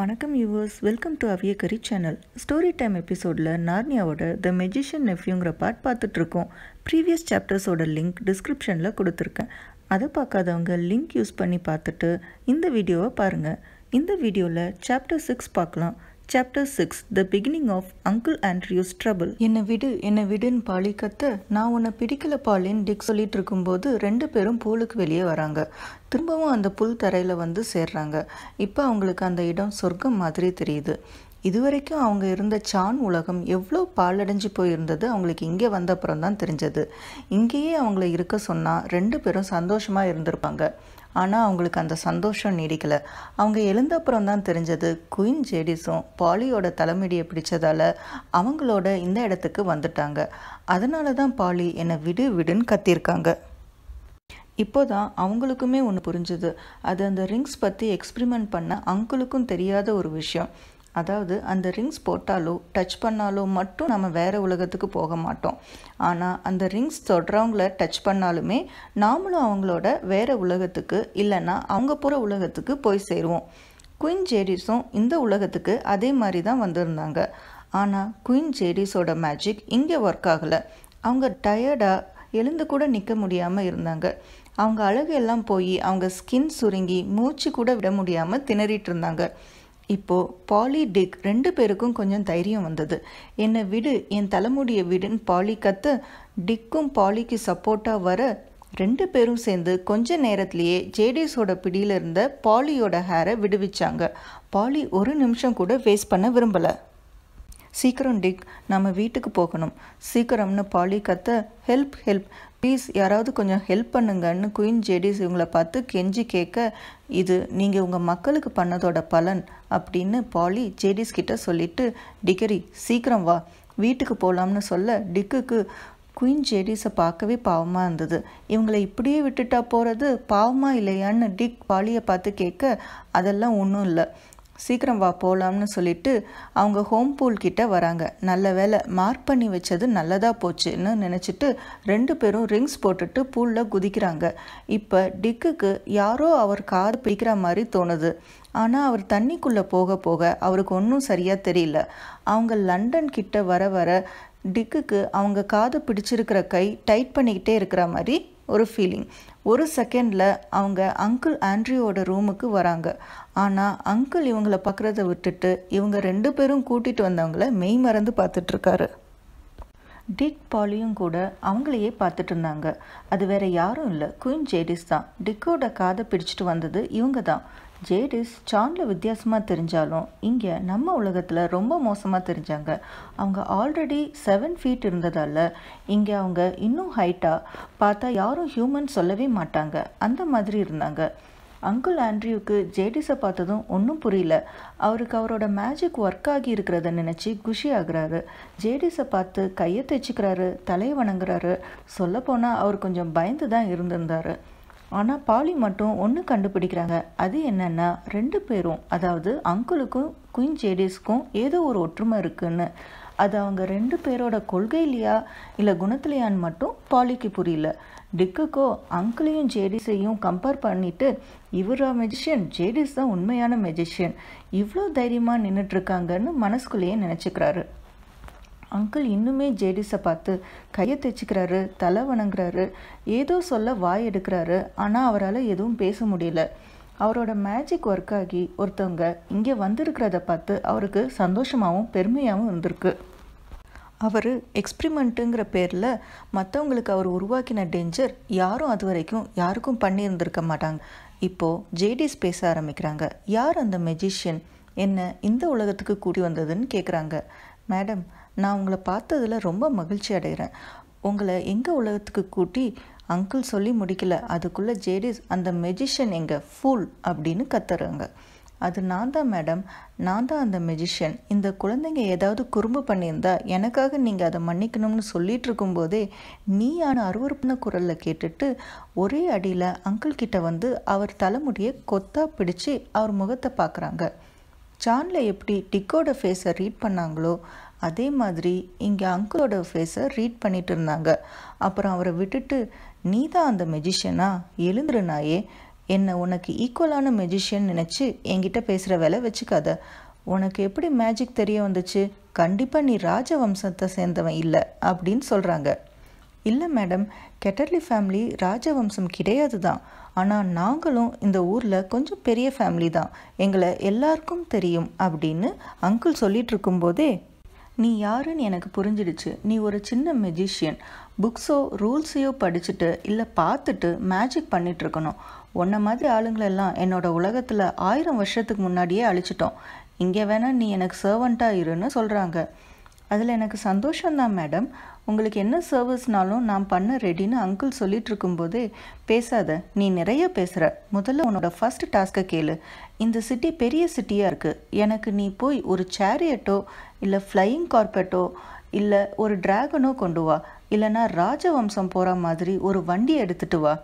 வணக்கம் viewers welcome to அவிய கரி channel story time எபிசோடில் நார்னியாவோட த மெஜிஷியன் நெஃப்யூங்கிற பார்ட் பார்த்துட்ருக்கோம் ப்ரீவியஸ் சாப்டர்ஸோட லிங்க் டிஸ்கிரிப்ஷனில் கொடுத்துருக்கேன் அதை பார்க்காதவங்க லிங்க் யூஸ் பண்ணி பார்த்துட்டு இந்த வீடியோவை பாருங்கள் இந்த வீடியோவில் சாப்டர் சிக்ஸ் பார்க்கலாம் chapter six the beginning of uncle Andrew's trouble என்னை விடு என்னை விடுன்னு பாலி கத்த நான் உன்னை பிடிக்கல பாலின்னு டிக் சொல்லிட்டு இருக்கும்போது ரெண்டு பேரும் பூலுக்கு வெளியே வராங்க திரும்பவும் அந்த புல் தரையில் வந்து சேர்றாங்க இப்போ அவங்களுக்கு அந்த இடம் சொர்க்கம் மாதிரி தெரியுது இதுவரைக்கும் அவங்க இருந்த சான் உலகம் எவ்வளோ பாலடைஞ்சு போயிருந்தது அவங்களுக்கு இங்கே வந்த அப்புறம் தான் தெரிஞ்சது இங்கேயே அவங்கள இருக்க சொன்னால் ரெண்டு பேரும் சந்தோஷமாக இருந்திருப்பாங்க ஆனால் அவங்களுக்கு அந்த சந்தோஷம் நீடிக்கலை அவங்க எழுந்தப்புறம் தான் தெரிஞ்சது குயின் ஜேடிஸும் பாலியோட தலைமுடியை பிடிச்சதால் அவங்களோட இந்த இடத்துக்கு வந்துட்டாங்க அதனால தான் பாலி என்னை விடு விடுன்னு கத்தியிருக்காங்க இப்போ தான் அவங்களுக்குமே ஒன்று புரிஞ்சுது அது அந்த ரிங்ஸ் பற்றி எக்ஸ்பிரிமெண்ட் பண்ண அங்குளுக்கும் தெரியாத ஒரு விஷயம் அதாவது அந்த ரிங்ஸ் போட்டாலோ டச் பண்ணாலோ மட்டும் நம்ம வேறு உலகத்துக்கு போக மாட்டோம் ஆனால் அந்த ரிங்ஸ் தொடுறவங்கள டச் பண்ணாலுமே நாமளும் அவங்களோட வேறு உலகத்துக்கு இல்லைன்னா அவங்க போகிற உலகத்துக்கு போய் சேருவோம் குயின் ஜேடிஸும் இந்த உலகத்துக்கு அதே மாதிரி தான் வந்திருந்தாங்க ஆனால் குயின் ஜேடிஸோட மேஜிக் இங்கே ஒர்க் ஆகலை அவங்க டயர்டாக எழுந்து கூட நிற்க முடியாமல் இருந்தாங்க அவங்க அழகு எல்லாம் போய் அவங்க ஸ்கின் சுருங்கி மூச்சு கூட விட முடியாமல் திணறிட்டு இருந்தாங்க இப்போது பாலி டிக் ரெண்டு பேருக்கும் கொஞ்சம் தைரியம் வந்தது என்னை விடு என் தலைமுடியை விடுன்னு பாலி கற்று டிக்கும் பாலிக்கு சப்போர்ட்டாக வர ரெண்டு பேரும் சேர்ந்து கொஞ்ச நேரத்திலேயே ஜேடிஸோட பிடியில் இருந்த பாலியோட ஹேரை விடுவிச்சாங்க பாலி ஒரு நிமிஷம் கூட வேஸ்ட் பண்ண விரும்பலை சீக்கிரம் டிக் நம்ம வீட்டுக்கு போகணும் சீக்கிரம்னு பாலி கத்த ஹெல்ப் ஹெல்ப் ப்ளீஸ் யாராவது கொஞ்சம் ஹெல்ப் பண்ணுங்கன்னு குயின் ஜேடிஸ் இவங்களை பார்த்து கெஞ்சி கேட்க இது நீங்கள் உங்கள் மக்களுக்கு பண்ணதோட பலன் அப்படின்னு பாலி ஜேடிஸ் கிட்ட சொல்லிட்டு டிகரி சீக்கிரம் வா வீட்டுக்கு போகலாம்னு சொல்ல டிக்குக்கு குயின் ஜேடிஸை பார்க்கவே பாவமாக இருந்தது இவங்களை இப்படியே விட்டுட்டா போகிறது பாவமாக இல்லையான்னு டிக் பாலியை பார்த்து கேட்க அதெல்லாம் ஒன்றும் இல்லை சீக்கிரம் வா போகலாம்னு சொல்லிட்டு அவங்க ஹோம் பூல் கிட்ட வராங்க நல்ல வேலை மார்க் பண்ணி வச்சது நல்லதாக போச்சுன்னு நினச்சிட்டு ரெண்டு பேரும் ரிங்ஸ் போட்டுட்டு பூலில் குதிக்கிறாங்க இப்போ டிக்குக்கு யாரோ அவர் கார் பிடிக்கிற மாதிரி தோணுது ஆனால் அவர் தண்ணிக்குள்ளே போக போக அவருக்கு ஒன்றும் சரியாக தெரியல அவங்க லண்டன் கிட்ட வர வர டிக்குக்கு அவங்க காது பிடிச்சிருக்கிற கை டைட் பண்ணிக்கிட்டே இருக்கிற மாதிரி ஒரு ஃபீலிங் ஒரு செகண்டில் அவங்க அங்கிள் ஆண்ட்ரியோட ரூமுக்கு வராங்க ஆனால் அங்கிள் இவங்களை பார்க்குறத விட்டுட்டு இவங்க ரெண்டு பேரும் கூட்டிகிட்டு வந்தவங்கள மெய் மறந்து பார்த்துட்ருக்காரு டிக் பாலியும் கூட அவங்களையே பார்த்துட்டு இருந்தாங்க அது வேற யாரும் இல்லை குயின் ஜேடிஸ் தான் டிக்கோட காதை பிடிச்சிட்டு வந்தது இவங்க தான் ஜேடிஸ் சாண்டில் வித்தியாசமாக தெரிஞ்சாலும் இங்கே நம்ம உலகத்தில் ரொம்ப மோசமாக தெரிஞ்சாங்க அவங்க ஆல்ரெடி செவன் ஃபீட் இருந்ததால் இங்கே அவங்க இன்னும் ஹைட்டாக பார்த்தா யாரும் ஹியூமன் சொல்லவே மாட்டாங்க அந்த மாதிரி இருந்தாங்க அங்கிள் ஆண்ட்ரியூக்கு ஜேடிஸை பார்த்ததும் ஒன்றும் புரியல அவருக்கு அவரோட மேஜிக் ஒர்க் ஆகி இருக்கிறத நினச்சி குஷி ஆகுறாரு ஜேடிஸை பார்த்து கையை தைச்சிக்கிறாரு தலையை வணங்குறாரு சொல்லப்போனால் அவர் கொஞ்சம் பயந்து தான் இருந்திருந்தார் ஆனால் பாலி மட்டும் ஒன்று கண்டுபிடிக்கிறாங்க அது என்னென்னா ரெண்டு பேரும் அதாவது அங்குளுக்கும் குயின் ஜேடிஸ்க்கும் ஏதோ ஒரு ஒற்றுமை இருக்குன்னு அது அவங்க ரெண்டு பேரோட கொள்கையிலையா இல்லை குணத்திலையான்னு மட்டும் பாலிக்கு புரியல டிக்குக்கோ அங்கிளையும் ஜேடிஸையும் கம்பேர் பண்ணிட்டு இவரா மெஜிஷியன் ஜேடிஸ் தான் உண்மையான மெஜிஷியன் இவ்வளோ தைரியமாக நின்றுட்டுருக்காங்கன்னு மனசுக்குள்ளேயே நினச்சிக்கிறாரு அங்கிள் இன்னுமே ஜேடிஸை பார்த்து கையை தைச்சிக்கிறாரு தலை வணங்குறாரு ஏதோ சொல்ல வாய் எடுக்கிறாரு ஆனால் அவரால் எதுவும் பேச முடியல அவரோட மேஜிக் ஒர்க் ஆகி ஒருத்தவங்க இங்கே வந்திருக்கிறத பார்த்து அவருக்கு சந்தோஷமாகவும் பெருமையாகவும் இருந்திருக்கு அவர் எக்ஸ்பிரிமெண்ட்டுங்கிற பேரில் மற்றவங்களுக்கு அவர் உருவாக்கின டேஞ்சர் யாரும் அது வரைக்கும் யாருக்கும் பண்ணியிருந்திருக்க மாட்டாங்க இப்போது ஜேடிஸ் பேச ஆரம்பிக்கிறாங்க யார் அந்த மெஜிஷியன் என்ன இந்த உலகத்துக்கு கூட்டி வந்ததுன்னு கேட்குறாங்க மேடம் நான் உங்களை பார்த்ததில் ரொம்ப மகிழ்ச்சி அடைகிறேன் உங்களை எங்கள் உலகத்துக்கு கூட்டி அங்கிள் சொல்லி முடிக்கல அதுக்குள்ளே ஜேடிஸ் அந்த மெஜிஷியன் எங்கள் ஃபூல் அப்படின்னு கத்துறாங்க அது நான் தான் மேடம் நான் தான் அந்த மெஜிஷியன் இந்த குழந்தைங்க ஏதாவது குறும்பு பண்ணியிருந்தா எனக்காக நீங்கள் அதை மன்னிக்கணும்னு சொல்லிட்டு இருக்கும்போதே நீயான அருவறுப்புன குரலில் கேட்டுட்டு ஒரே அடியில் அங்கிள் கிட்ட வந்து அவர் தலைமுடியை கொத்தா பிடிச்சி அவர் முகத்தை பார்க்குறாங்க சான்ல எப்படி டிக்கோட ஃபேஸை ரீட் பண்ணாங்களோ அதே மாதிரி இங்கே அங்கிளோட ஃபேஸை ரீட் பண்ணிட்டு இருந்தாங்க அப்புறம் அவரை விட்டுட்டு நீ தான் அந்த மெஜிஷியனா எழுந்துருனாயே என்னை உனக்கு ஈக்குவலான மெஜிஷியன் நினச்சி என்கிட்ட பேசுகிற வேலை வச்சுக்காத உனக்கு எப்படி மேஜிக் தெரிய வந்துச்சு கண்டிப்பாக நீ ராஜவம்சத்தை சேர்ந்தவன் இல்லை அப்படின்னு சொல்கிறாங்க இல்லை மேடம் கெட்டர்லி ஃபேமிலி ராஜவம்சம் கிடையாது தான் ஆனால் நாங்களும் இந்த ஊரில் கொஞ்சம் பெரிய ஃபேமிலி தான் எங்களை எல்லாருக்கும் தெரியும் அப்படின்னு அங்கிள் சொல்லிகிட்டு இருக்கும்போதே நீ யாருன்னு எனக்கு புரிஞ்சிடுச்சு நீ ஒரு சின்ன மெஜிஷியன் புக்ஸோ ரூல்ஸையோ படிச்சுட்டு இல்லை பார்த்துட்டு மேஜிக் பண்ணிகிட்ருக்கணும் உன்ன மாதிரி ஆளுங்களெல்லாம் என்னோடய உலகத்தில் ஆயிரம் வருஷத்துக்கு முன்னாடியே அழிச்சிட்டோம் இங்கே வேணால் நீ எனக்கு சர்வெண்ட்டாக இருன்னு சொல்கிறாங்க அதில் எனக்கு சந்தோஷம்தான் மேடம் உங்களுக்கு என்ன சர்வீஸ்னாலும் நான் பண்ண ரெடின்னு அங்கிள் சொல்லிட்டு இருக்கும்போதே பேசாத நீ நிறைய பேசுகிற முதல்ல உன்னோட ஃபர்ஸ்ட் டாஸ்க்கை கேளு இந்த சிட்டி பெரிய சிட்டியாக இருக்குது எனக்கு நீ போய் ஒரு சேரியட்டோ இல்லை ஃப்ளையிங் கார்பெட்டோ இல்லை ஒரு டிராகனோ கொண்டு வா இல்லைனா ராஜவம்சம் போகிற மாதிரி ஒரு வண்டி எடுத்துகிட்டு வா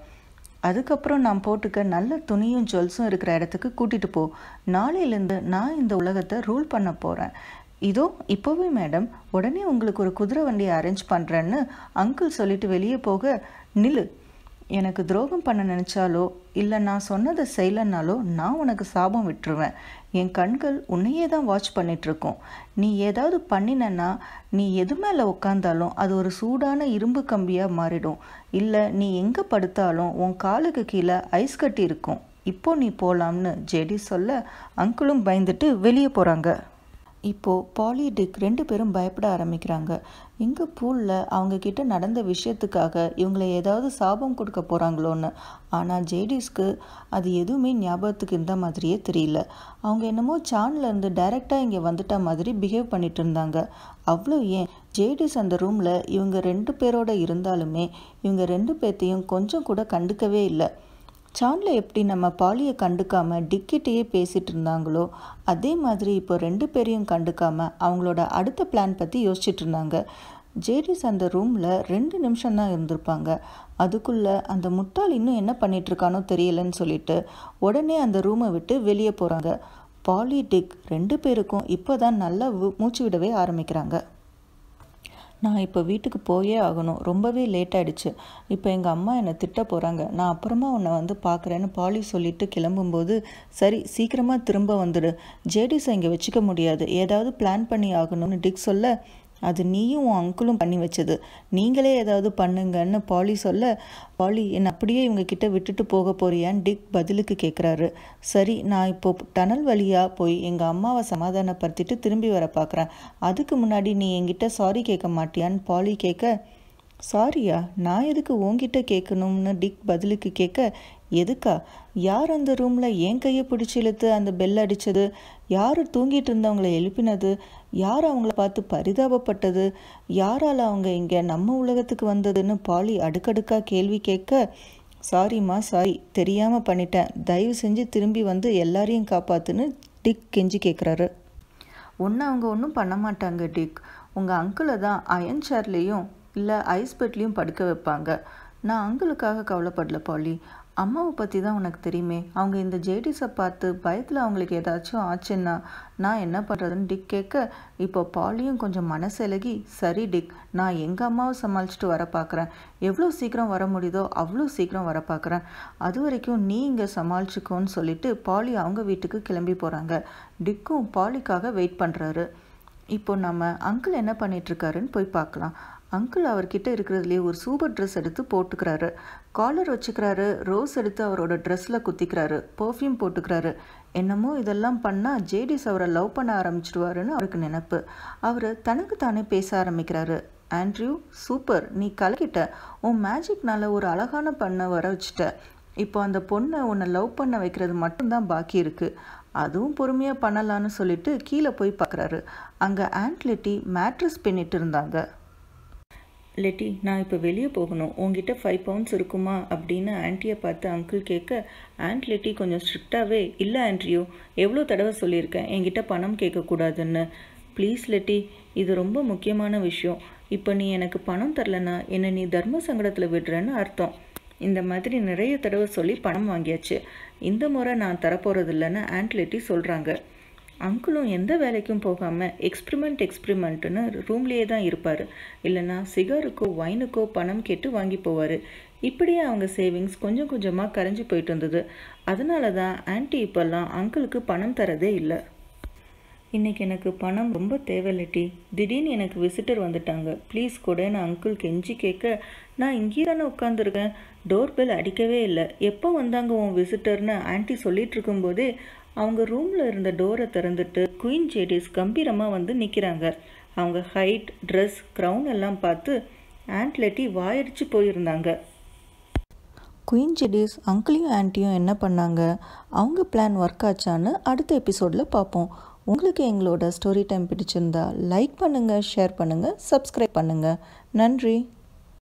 அதுக்கப்புறம் நான் போட்டுக்க நல்ல துணியும் ஜுவல்ஸும் இருக்கிற இடத்துக்கு கூட்டிகிட்டு போ நாளையிலேருந்து நான் இந்த உலகத்தை ரூல் பண்ண போகிறேன் இதோ இப்போவே மேடம் உடனே உங்களுக்கு ஒரு குதிரை வண்டியை அரேஞ்ச் பண்ணுறேன்னு அங்கிள் சொல்லிட்டு வெளியே போக நில் எனக்கு துரோகம் பண்ண நினச்சாலோ இல்லை நான் சொன்னதை செய்யலைன்னாலோ நான் உனக்கு சாபம் விட்டுருவேன் என் கண்கள் உன்னையே தான் வாட்ச் பண்ணிகிட்ருக்கோம் நீ ஏதாவது பண்ணினன்னா நீ எது மேலே உட்காந்தாலும் அது ஒரு சூடான இரும்பு கம்பியாக மாறிடும் இல்லை நீ எங்கே படுத்தாலும் உன் காலுக்கு கீழே ஐஸ் கட்டி இருக்கும் இப்போ நீ போகலாம்னு ஜெடி சொல்ல அங்கிளும் பயந்துட்டு வெளியே போகிறாங்க இப்போது பாலிடிக் ரெண்டு பேரும் பயப்பட ஆரம்பிக்கிறாங்க எங்கள் பூலில் அவங்கக்கிட்ட நடந்த விஷயத்துக்காக இவங்களை ஏதாவது சாபம் கொடுக்க போகிறாங்களோன்னு ஆனால் ஜேடிஸ்க்கு அது எதுவுமே ஞாபகத்துக்கு இருந்த மாதிரியே தெரியல அவங்க என்னமோ சான்லேருந்து டைரெக்டாக இங்கே வந்துட்ட மாதிரி பிஹேவ் பண்ணிட்டு இருந்தாங்க அவ்வளோ ஏன் ஜேடிஸ் அந்த ரூமில் இவங்க ரெண்டு பேரோட இருந்தாலுமே இவங்க ரெண்டு பேர்த்தையும் கொஞ்சம் கூட கண்டுக்கவே இல்லை சான்ல எப்படி நம்ம பாலியை கண்டுக்காமல் டிக்கிட்டேயே பேசிகிட்டு இருந்தாங்களோ அதே மாதிரி இப்போ ரெண்டு பேரையும் கண்டுக்காமல் அவங்களோட அடுத்த பிளான் பற்றி யோசிச்சுட்டு இருந்தாங்க ஜேடிஸ் அந்த ரூமில் ரெண்டு நிமிஷம் தான் இருந்திருப்பாங்க அதுக்குள்ளே அந்த முட்டாள் இன்னும் என்ன பண்ணிகிட்ருக்கானோ தெரியலன்னு சொல்லிட்டு உடனே அந்த ரூமை விட்டு வெளியே போகிறாங்க பாலிடிக் ரெண்டு பேருக்கும் இப்போ தான் நல்லா மூச்சு விடவே ஆரம்பிக்கிறாங்க நான் இப்போ வீட்டுக்கு போயே ஆகணும் ரொம்பவே லேட் ஆயிடுச்சு இப்போ எங்கள் அம்மா என்னை திட்ட போகிறாங்க நான் அப்புறமா உன்னை வந்து பார்க்குறேன்னு பாலி சொல்லிட்டு கிளம்பும்போது சரி சீக்கிரமாக திரும்ப வந்துடு ஜேடிஸை இங்கே வச்சுக்க முடியாது ஏதாவது பிளான் பண்ணி ஆகணும்னு டிக் சொல்ல அது நீயும் உன் அங்கிளும் பண்ணி வச்சது நீங்களே ஏதாவது பண்ணுங்கன்னு பாலி சொல்ல பாலி என்னை அப்படியே இவங்க கிட்ட விட்டுட்டு போக போறியான்னு டிக் பதிலுக்கு கேட்குறாரு சரி நான் இப்போ டனல் வழியாக போய் எங்கள் அம்மாவை சமாதானப்படுத்திட்டு திரும்பி வர பார்க்குறேன் அதுக்கு முன்னாடி நீ என்கிட்ட சாரி கேட்க மாட்டியான்னு பாலி கேட்க சாரியா நான் எதுக்கு உங்ககிட்ட கேட்கணும்னு டிக் பதிலுக்கு கேட்க எதுக்கா யார் அந்த ரூமில் என் கையை பிடிச்சி இழுத்து அந்த பெல் அடித்தது யார் தூங்கிட்டு இருந்தவங்கள எழுப்பினது யார் அவங்கள பார்த்து பரிதாபப்பட்டது யாரால் அவங்க இங்கே நம்ம உலகத்துக்கு வந்ததுன்னு பாலி அடுக்கடுக்காக கேள்வி கேட்க சாரிம்மா சாரி தெரியாமல் பண்ணிட்டேன் தயவு செஞ்சு திரும்பி வந்து எல்லாரையும் காப்பாத்துன்னு டிக் கெஞ்சி கேட்குறாரு ஒன்று அவங்க ஒன்றும் பண்ண மாட்டாங்க டிக் உங்கள் அங்கிளை தான் அயன் சேர்லேயும் இல்லை ஐஸ் பெட்லேயும் படுக்க வைப்பாங்க நான் அங்கிளுக்காக கவலைப்படல பாலி அம்மாவை பற்றி தான் உனக்கு தெரியுமே அவங்க இந்த ஜேடிஸை பார்த்து பயத்தில் அவங்களுக்கு ஏதாச்சும் ஆச்சுன்னா நான் என்ன பண்ணுறதுன்னு டிக் கேட்க இப்போ பாலியும் கொஞ்சம் மனசெலகி சரி டிக் நான் எங்கள் அம்மாவை சமாளிச்சுட்டு வர பார்க்குறேன் எவ்வளோ சீக்கிரம் வர முடியுதோ அவ்வளோ சீக்கிரம் வர பார்க்குறேன் அது வரைக்கும் நீ இங்கே சமாளிச்சுக்கோன்னு சொல்லிட்டு பாலி அவங்க வீட்டுக்கு கிளம்பி போகிறாங்க டிக்கும் பாலிக்காக வெயிட் பண்ணுறாரு இப்போ நம்ம அங்கிள் என்ன பண்ணிகிட்ருக்காருன்னு போய் பார்க்கலாம் அங்கிள் அவர்கிட்ட இருக்கிறதுலேயே ஒரு சூப்பர் ட்ரெஸ் எடுத்து போட்டுக்கிறாரு காலர் வச்சுக்கிறாரு ரோஸ் எடுத்து அவரோட ட்ரெஸ்ஸில் குத்திக்கிறாரு பர்ஃப்யூம் போட்டுக்கிறாரு என்னமோ இதெல்லாம் பண்ணால் ஜேடிஸ் அவரை லவ் பண்ண ஆரம்பிச்சிடுவாருன்னு அவருக்கு நினப்பு அவர் தனக்கு தானே பேச ஆரம்பிக்கிறாரு ஆண்ட்ரியூ சூப்பர் நீ கலக்கிட்ட உன் மேஜிக்னால ஒரு அழகான பண்ணை வர வச்சுட்ட இப்போ அந்த பொண்ணை உன்னை லவ் பண்ண வைக்கிறது மட்டும்தான் பாக்கி இருக்குது அதுவும் பொறுமையாக பண்ணலான்னு சொல்லிட்டு கீழே போய் பார்க்குறாரு அங்கே ஆண்ட்லெட்டி மேட்ரஸ் பின்னிட்டு இருந்தாங்க லெட்டி நான் இப்போ வெளியே போகணும் உங்ககிட்ட ஃபைவ் பவுண்ட்ஸ் இருக்குமா அப்படின்னு ஆண்டியை பார்த்து அங்கிள் கேட்க ஆண்ட் லெட்டி கொஞ்சம் ஸ்ட்ரிக்டாகவே இல்லை ஆண்ட்ரியோ எவ்வளோ தடவை சொல்லியிருக்கேன் என்கிட்ட பணம் கேட்கக்கூடாதுன்னு ப்ளீஸ் லெட்டி இது ரொம்ப முக்கியமான விஷயம் இப்போ நீ எனக்கு பணம் தரலனா என்னை நீ தர்ம சங்கடத்தில் விடுறேன்னு அர்த்தம் இந்த மாதிரி நிறைய தடவை சொல்லி பணம் வாங்கியாச்சு இந்த முறை நான் இல்லைன்னு ஆண்ட் லெட்டி சொல்கிறாங்க அங்கிளும் எந்த வேலைக்கும் போகாமல் எக்ஸ்பிரிமெண்ட் எக்ஸ்பிரிமெண்ட்டுன்னு ரூம்லேயே தான் இருப்பார் இல்லைனா சிகருக்கோ ஒயினுக்கோ பணம் கேட்டு வாங்கி போவார் இப்படியே அவங்க சேவிங்ஸ் கொஞ்சம் கொஞ்சமாக கரைஞ்சி போயிட்டு இருந்தது அதனால தான் ஆன்டி இப்போல்லாம் அங்கிளுக்கு பணம் தரதே இல்லை இன்றைக்கி எனக்கு பணம் ரொம்ப தேவையில்லட்டி திடீர்னு எனக்கு விசிட்டர் வந்துட்டாங்க ப்ளீஸ் கூட நான் அங்கிள் கெஞ்சி கேட்க நான் இங்கே தானே உட்காந்துருக்கேன் டோர் பெல் அடிக்கவே இல்லை எப்போ வந்தாங்க உன் விசிட்டர்னு ஆன்ட்டி சொல்லிகிட்டு இருக்கும்போதே அவங்க ரூமில் இருந்த டோரை திறந்துட்டு குயின் ஜேடிஸ் கம்பீரமாக வந்து நிற்கிறாங்க அவங்க ஹைட் ட்ரெஸ் க்ரௌன் எல்லாம் பார்த்து ஆண்ட்லெட்டி வாயடிச்சு போயிருந்தாங்க குயின் ஜெடிஸ் அங்கிளையும் ஆண்டியும் என்ன பண்ணாங்க அவங்க பிளான் ஒர்க் ஆச்சான்னு அடுத்த எபிசோடில் பார்ப்போம் உங்களுக்கு எங்களோட ஸ்டோரி டைம் பிடிச்சிருந்தா லைக் பண்ணுங்கள் ஷேர் பண்ணுங்கள் சப்ஸ்கிரைப் பண்ணுங்கள் நன்றி